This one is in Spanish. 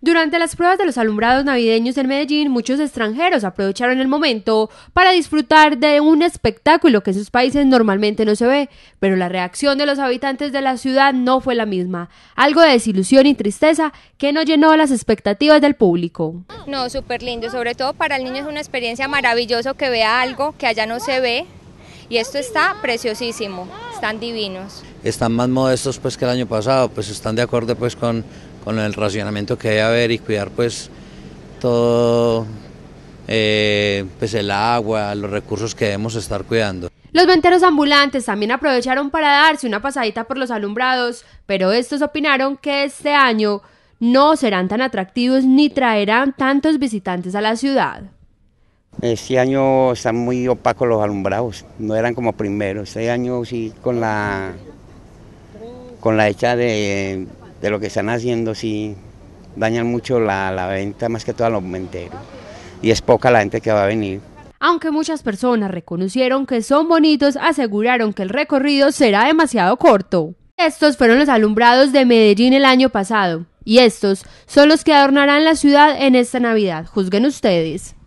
Durante las pruebas de los alumbrados navideños en Medellín, muchos extranjeros aprovecharon el momento para disfrutar de un espectáculo que en sus países normalmente no se ve, pero la reacción de los habitantes de la ciudad no fue la misma, algo de desilusión y tristeza que no llenó las expectativas del público. No, súper lindo, sobre todo para el niño es una experiencia maravillosa que vea algo que allá no se ve, y esto está preciosísimo, están divinos. Están más modestos pues que el año pasado, pues están de acuerdo pues con, el racionamiento que debe haber y cuidar pues todo eh, pues, el agua, los recursos que debemos estar cuidando. Los venteros ambulantes también aprovecharon para darse una pasadita por los alumbrados, pero estos opinaron que este año no serán tan atractivos ni traerán tantos visitantes a la ciudad. Este año están muy opacos los alumbrados, no eran como primero. Este año sí con la con la hecha de, lo que están haciendo sí dañan mucho la, venta, más que todo a los menteros. Y es poca la gente que va a venir. Aunque muchas personas reconocieron que son bonitos, aseguraron que el recorrido será demasiado corto. Estos fueron los alumbrados de Medellín el año pasado, y estos son los que adornarán la ciudad en esta Navidad. Juzguen ustedes.